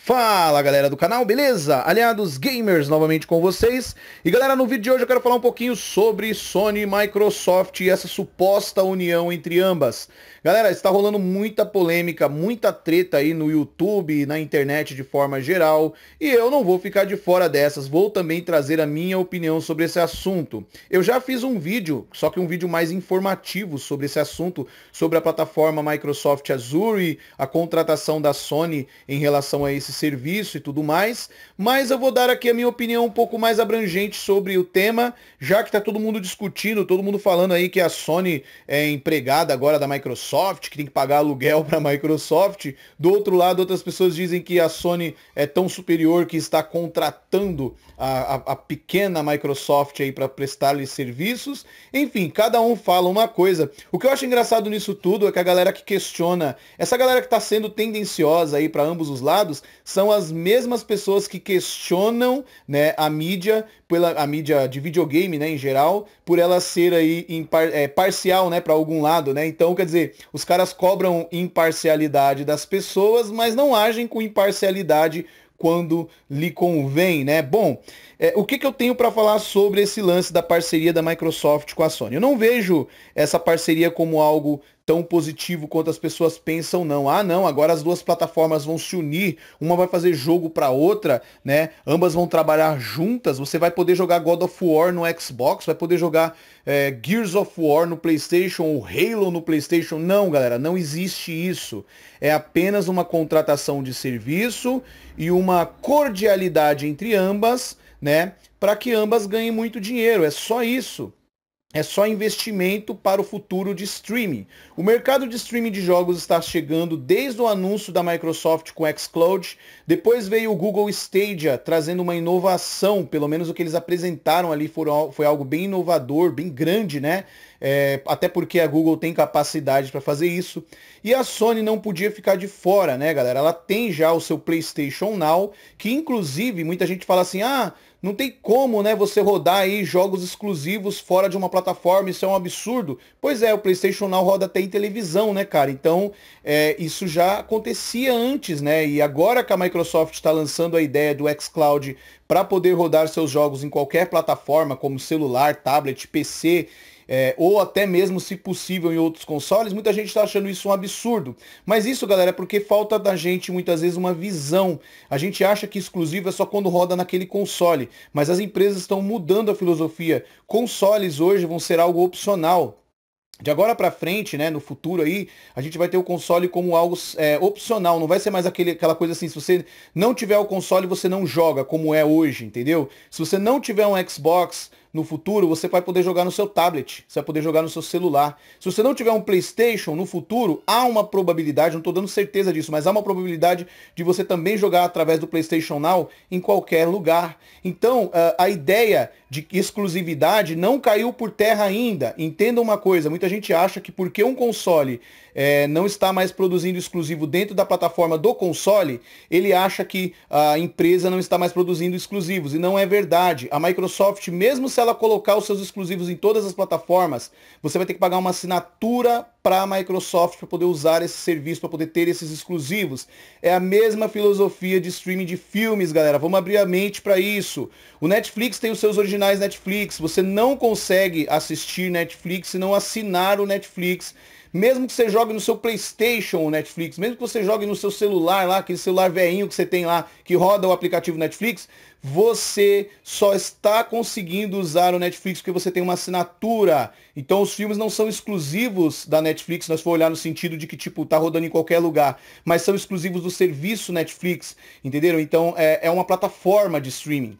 Fala galera do canal, beleza? Aliados Gamers novamente com vocês. E galera, no vídeo de hoje eu quero falar um pouquinho sobre Sony e Microsoft e essa suposta união entre ambas. Galera, está rolando muita polêmica, muita treta aí no YouTube, na internet de forma geral, e eu não vou ficar de fora dessas, vou também trazer a minha opinião sobre esse assunto. Eu já fiz um vídeo, só que um vídeo mais informativo sobre esse assunto, sobre a plataforma Microsoft Azure e a contratação da Sony em relação a esse esse serviço e tudo mais, mas eu vou dar aqui a minha opinião um pouco mais abrangente sobre o tema, já que está todo mundo discutindo, todo mundo falando aí que a Sony é empregada agora da Microsoft, que tem que pagar aluguel para a Microsoft. Do outro lado, outras pessoas dizem que a Sony é tão superior que está contratando a, a, a pequena Microsoft aí para prestar-lhe serviços. Enfim, cada um fala uma coisa. O que eu acho engraçado nisso tudo é que a galera que questiona, essa galera que está sendo tendenciosa aí para ambos os lados, são as mesmas pessoas que questionam né, a mídia, pela, a mídia de videogame né, em geral, por ela ser aí impar, é, parcial né, para algum lado. Né? Então, quer dizer, os caras cobram imparcialidade das pessoas, mas não agem com imparcialidade quando lhe convém, né? Bom, é, o que, que eu tenho para falar sobre esse lance da parceria da Microsoft com a Sony? Eu não vejo essa parceria como algo tão positivo quanto as pessoas pensam, não. Ah, não, agora as duas plataformas vão se unir, uma vai fazer jogo para outra, né? Ambas vão trabalhar juntas. Você vai poder jogar God of War no Xbox, vai poder jogar é, Gears of War no PlayStation ou Halo no PlayStation. Não, galera, não existe isso. É apenas uma contratação de serviço e uma cordialidade entre ambas, né? Para que ambas ganhem muito dinheiro. É só isso é só investimento para o futuro de streaming. O mercado de streaming de jogos está chegando desde o anúncio da Microsoft com o xCloud, depois veio o Google Stadia trazendo uma inovação, pelo menos o que eles apresentaram ali foi, foi algo bem inovador, bem grande, né? é, até porque a Google tem capacidade para fazer isso. E a Sony não podia ficar de fora, né, galera? Ela tem já o seu PlayStation Now, que inclusive muita gente fala assim, ah, não tem como, né, você rodar aí jogos exclusivos fora de uma plataforma, isso é um absurdo. Pois é, o PlayStation Now roda até em televisão, né, cara? Então, é, isso já acontecia antes, né? E agora que a Microsoft está lançando a ideia do xCloud para poder rodar seus jogos em qualquer plataforma, como celular, tablet, PC é, ou até mesmo, se possível, em outros consoles, muita gente está achando isso um absurdo. Mas isso, galera, é porque falta da gente muitas vezes uma visão. A gente acha que exclusivo é só quando roda naquele console, mas as empresas estão mudando a filosofia. Consoles hoje vão ser algo opcional. De agora para frente, né, no futuro aí, a gente vai ter o console como algo é, opcional, não vai ser mais aquele, aquela coisa assim, se você não tiver o console, você não joga, como é hoje, entendeu? Se você não tiver um Xbox, no futuro, você vai poder jogar no seu tablet, você vai poder jogar no seu celular. Se você não tiver um PlayStation no futuro, há uma probabilidade, não estou dando certeza disso, mas há uma probabilidade de você também jogar através do PlayStation Now em qualquer lugar. Então, ah, a ideia de exclusividade não caiu por terra ainda. Entenda uma coisa, muita gente acha que porque um console é, não está mais produzindo exclusivo dentro da plataforma do console, ele acha que a empresa não está mais produzindo exclusivos. E não é verdade. A Microsoft, mesmo se ela colocar os seus exclusivos em todas as plataformas, você vai ter que pagar uma assinatura para a Microsoft para poder usar esse serviço, para poder ter esses exclusivos. É a mesma filosofia de streaming de filmes, galera. Vamos abrir a mente para isso. O Netflix tem os seus originais Netflix. Você não consegue assistir Netflix se não assinar o Netflix. Mesmo que você jogue no seu Playstation o Netflix, mesmo que você jogue no seu celular lá, aquele celular veinho que você tem lá, que roda o aplicativo Netflix, você só está conseguindo usar o Netflix porque você tem uma assinatura. Então os filmes não são exclusivos da Netflix, nós for olhar no sentido de que, tipo, tá rodando em qualquer lugar, mas são exclusivos do serviço Netflix, entenderam? Então é, é uma plataforma de streaming.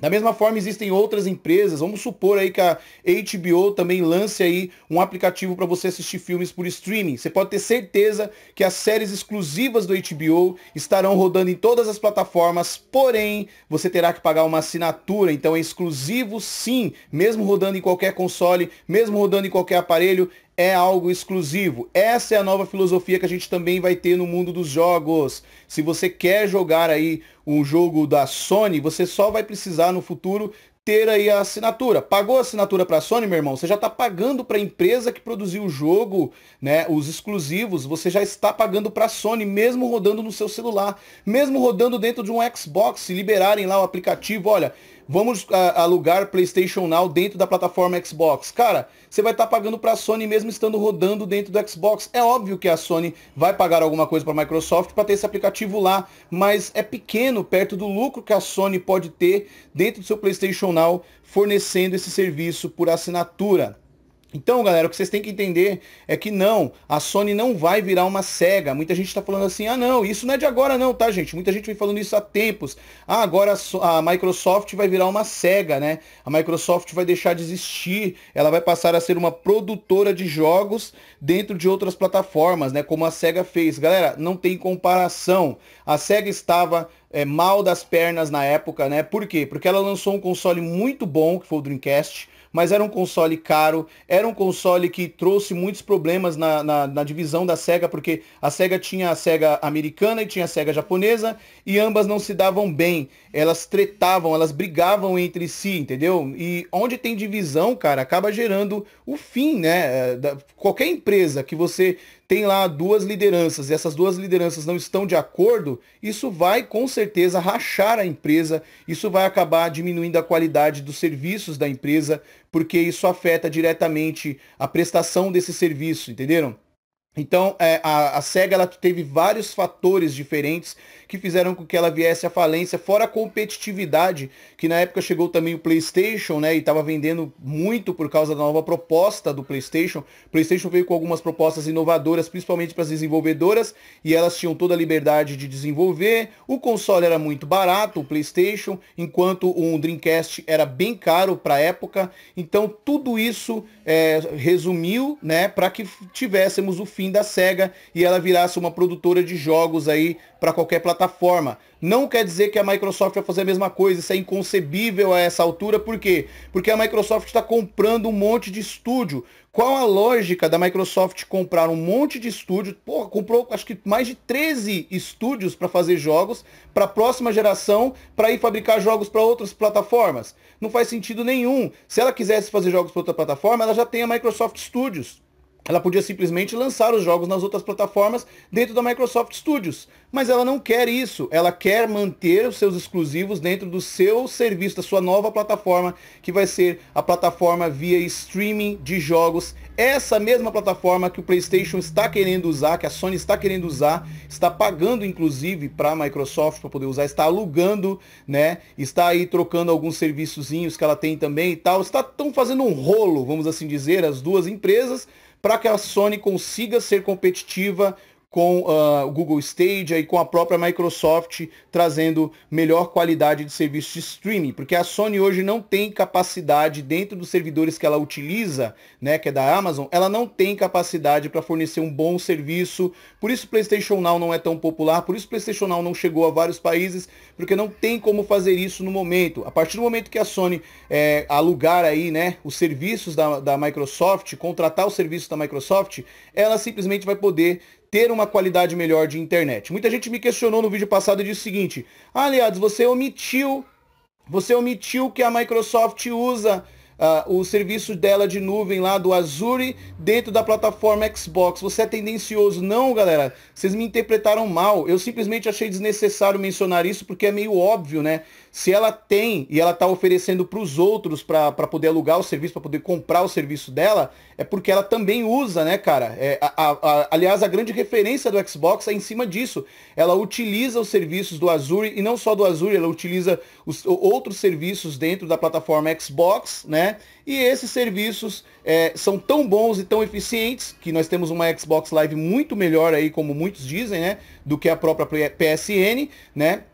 Da mesma forma, existem outras empresas. Vamos supor aí que a HBO também lance aí um aplicativo para você assistir filmes por streaming. Você pode ter certeza que as séries exclusivas do HBO estarão rodando em todas as plataformas, porém, você terá que pagar uma assinatura. Então é exclusivo sim, mesmo rodando em qualquer console, mesmo rodando em qualquer aparelho, é algo exclusivo. Essa é a nova filosofia que a gente também vai ter no mundo dos jogos. Se você quer jogar aí um jogo da Sony, você só vai precisar no futuro ter aí a assinatura. Pagou a assinatura para a Sony, meu irmão? Você já está pagando para a empresa que produziu o jogo, né? Os exclusivos, você já está pagando para a Sony, mesmo rodando no seu celular, mesmo rodando dentro de um Xbox, se liberarem lá o aplicativo, olha, Vamos a, ah, alugar PlayStation Now dentro da plataforma Xbox. Cara, você vai estar tá pagando para a Sony mesmo estando rodando dentro do Xbox. É óbvio que a Sony vai pagar alguma coisa para a Microsoft para ter esse aplicativo lá, mas é pequeno perto do lucro que a Sony pode ter dentro do seu PlayStation Now fornecendo esse serviço por assinatura. Então, galera, o que vocês têm que entender é que não, a Sony não vai virar uma Sega Muita gente está falando assim, ah não, isso não é de agora não, tá gente? Muita gente vem falando isso há tempos. Ah, agora a Microsoft vai virar uma Sega né? A Microsoft vai deixar de existir, ela vai passar a ser uma produtora de jogos dentro de outras plataformas, né? Como a Sega fez. Galera, não tem comparação. A Sega estava é, mal das pernas na época, né? Por quê? Porque ela lançou um console muito bom, que foi o Dreamcast, mas era um console caro, era um console que trouxe muitos problemas na, na, na, divisão da SEGA, porque a SEGA tinha a SEGA americana e tinha a SEGA japonesa, e ambas não se davam bem. Elas tretavam, elas brigavam entre si, entendeu? E onde tem divisão, cara, acaba gerando o fim, né? É, da, qualquer empresa que você tem lá duas lideranças e essas duas lideranças não estão de acordo, isso vai com certeza rachar a empresa, isso vai acabar diminuindo a qualidade dos serviços da empresa, porque isso afeta diretamente a prestação desse serviço, entenderam? Então, é, a, a, SEGA ela teve vários fatores diferentes que fizeram com que ela viesse à falência, fora a competitividade, que na época chegou também o PlayStation, né, e estava vendendo muito por causa da nova proposta do PlayStation. O PlayStation veio com algumas propostas inovadoras, principalmente para as desenvolvedoras, e elas tinham toda a liberdade de desenvolver. O console era muito barato, o PlayStation, enquanto o Dreamcast era bem caro para a época. Então, tudo isso é, resumiu né, para que tivéssemos o fim da SEGA e ela virasse uma produtora de jogos aí para qualquer plataforma. Não quer dizer que a Microsoft vai fazer a mesma coisa, isso é inconcebível a essa altura, por quê? Porque a Microsoft está comprando um monte de estúdio. Qual a lógica da Microsoft comprar um monte de estúdio? Porra, comprou acho que mais de 13 estúdios para fazer jogos para a próxima geração, para ir fabricar jogos para outras plataformas. Não faz sentido nenhum. Se ela quisesse fazer jogos para outra plataforma, ela já tem a Microsoft Studios. Ela podia simplesmente lançar os jogos nas outras plataformas dentro da Microsoft Studios, mas ela não quer isso. Ela quer manter os seus exclusivos dentro do seu serviço, da sua nova plataforma, que vai ser a plataforma via streaming de jogos. Essa mesma plataforma que o PlayStation está querendo usar, que a Sony está querendo usar, está pagando inclusive para a Microsoft para poder usar, está alugando, né? Está aí trocando alguns serviçozinhos que ela tem também e tal. Está tão fazendo um rolo, vamos assim dizer, as duas empresas para que a Sony consiga ser competitiva com uh, o Google Stadia e com a própria Microsoft trazendo melhor qualidade de serviço de streaming, porque a Sony hoje não tem capacidade dentro dos servidores que ela utiliza, né, que é da Amazon, ela não tem capacidade para fornecer um bom serviço. Por isso o PlayStation Now não é tão popular, por isso o PlayStation Now não chegou a vários países, porque não tem como fazer isso no momento. A partir do momento que a Sony é, alugar aí, né, os serviços da, da Microsoft, contratar o serviço da Microsoft, ela simplesmente vai poder ter uma qualidade melhor de internet. Muita gente me questionou no vídeo passado e disse o seguinte: aliás, ah, você omitiu, você omitiu que a Microsoft usa uh, o serviço dela de nuvem lá do Azure dentro da plataforma Xbox. Você é tendencioso. Não, galera, vocês me interpretaram mal. Eu simplesmente achei desnecessário mencionar isso porque é meio óbvio, né? se ela tem e ela está oferecendo para os outros para poder alugar o serviço, para poder comprar o serviço dela, é porque ela também usa, né, cara? É, a, a, a, aliás, a grande referência do Xbox é em cima disso. Ela utiliza os serviços do Azure e não só do Azure, ela utiliza os, outros serviços dentro da plataforma Xbox, né? E esses serviços é, são tão bons e tão eficientes que nós temos uma Xbox Live muito melhor aí, como muitos dizem, né? Do que a própria PSN, né?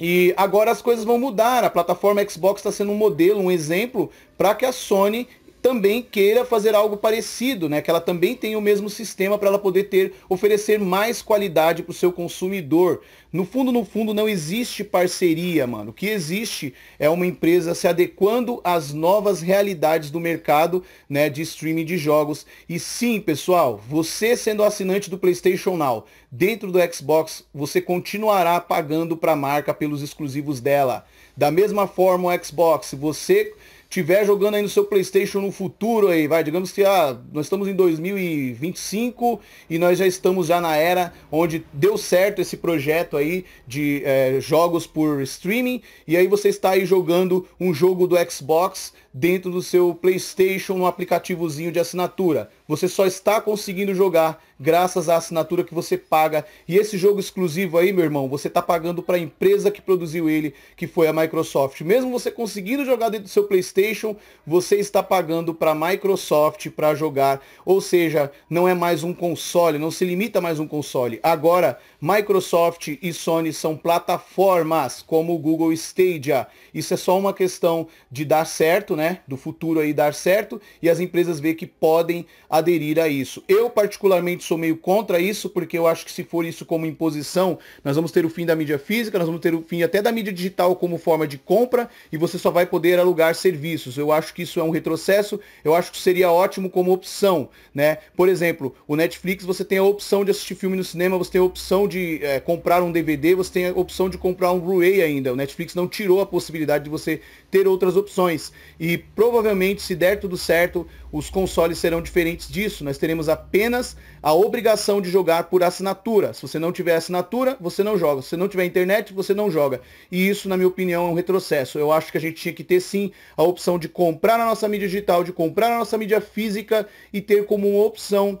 E agora as coisas vão mudar. A plataforma Xbox está sendo um modelo, um exemplo para que a Sony também queira fazer algo parecido, né? que ela também tenha o mesmo sistema para ela poder ter oferecer mais qualidade para o seu consumidor. No fundo, no fundo, não existe parceria, mano. O que existe é uma empresa se adequando às novas realidades do mercado né, de streaming de jogos. E sim, pessoal, você sendo assinante do PlayStation Now, dentro do Xbox, você continuará pagando para a marca pelos exclusivos dela. Da mesma forma, o Xbox, você tiver jogando aí no seu PlayStation no futuro aí, vai, digamos que ah, nós estamos em 2025 e nós já estamos já na era onde deu certo esse projeto aí de é, jogos por streaming e aí você está aí jogando um jogo do Xbox dentro do seu PlayStation no um aplicativozinho de assinatura. Você só está conseguindo jogar graças à assinatura que você paga. E esse jogo exclusivo aí, meu irmão, você está pagando para a empresa que produziu ele, que foi a Microsoft. Mesmo você conseguindo jogar dentro do seu PlayStation, você está pagando para a Microsoft para jogar. Ou seja, não é mais um console, não se limita mais um console. Agora, Microsoft e Sony são plataformas como o Google Stadia. Isso é só uma questão de dar certo, né? né, do futuro aí dar certo e as empresas ver que podem aderir a isso. Eu particularmente sou meio contra isso, porque eu acho que se for isso como imposição, nós vamos ter o fim da mídia física, nós vamos ter o fim até da mídia digital como forma de compra e você só vai poder alugar serviços. Eu acho que isso é um retrocesso, eu acho que seria ótimo como opção, né? Por exemplo, o Netflix você tem a opção de assistir filme no cinema, você tem a opção de é, comprar um DVD, você tem a opção de comprar um Blu-ray ainda. O Netflix não tirou a possibilidade de você ter outras opções. E e provavelmente, se der tudo certo, os consoles serão diferentes disso. Nós teremos apenas a obrigação de jogar por assinatura. Se você não tiver assinatura, você não joga. Se não tiver internet, você não joga. E isso, na minha opinião, é um retrocesso. Eu acho que a gente tinha que ter sim a opção de comprar a nossa mídia digital, de comprar a nossa mídia física e ter como opção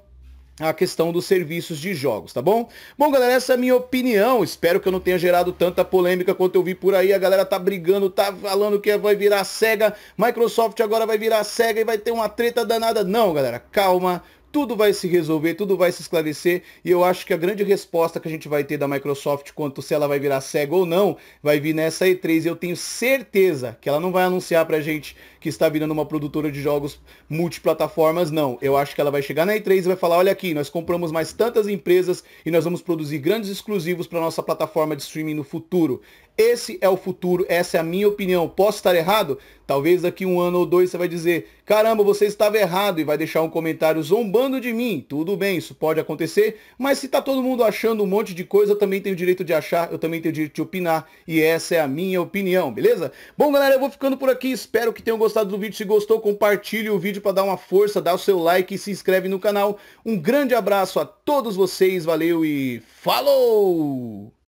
a questão dos serviços de jogos, tá bom? Bom, galera, essa é a minha opinião. Espero que eu não tenha gerado tanta polêmica quanto eu vi por aí. A galera tá brigando, tá falando que vai virar SEGA. Microsoft agora vai virar SEGA e vai ter uma treta danada. Não, galera, calma tudo vai se resolver, tudo vai se esclarecer, e eu acho que a grande resposta que a gente vai ter da Microsoft quanto se ela vai virar cega ou não, vai vir nessa E3. Eu tenho certeza que ela não vai anunciar pra gente que está virando uma produtora de jogos multiplataformas, não. Eu acho que ela vai chegar na E3 e vai falar, olha aqui, nós compramos mais tantas empresas e nós vamos produzir grandes exclusivos para nossa plataforma de streaming no futuro. Esse é o futuro, essa é a minha opinião. Posso estar errado? Talvez daqui um ano ou dois você vai dizer, caramba, você estava errado e vai deixar um comentário zombando de mim. Tudo bem, isso pode acontecer, mas se tá todo mundo achando um monte de coisa, eu também tenho o direito de achar, eu também tenho o direito de opinar e essa é a minha opinião, beleza? Bom, galera, eu vou ficando por aqui, espero que tenham gostado do vídeo. Se gostou, compartilhe o vídeo para dar uma força, dá o seu like e se inscreve no canal. Um grande abraço a todos vocês, valeu e falou!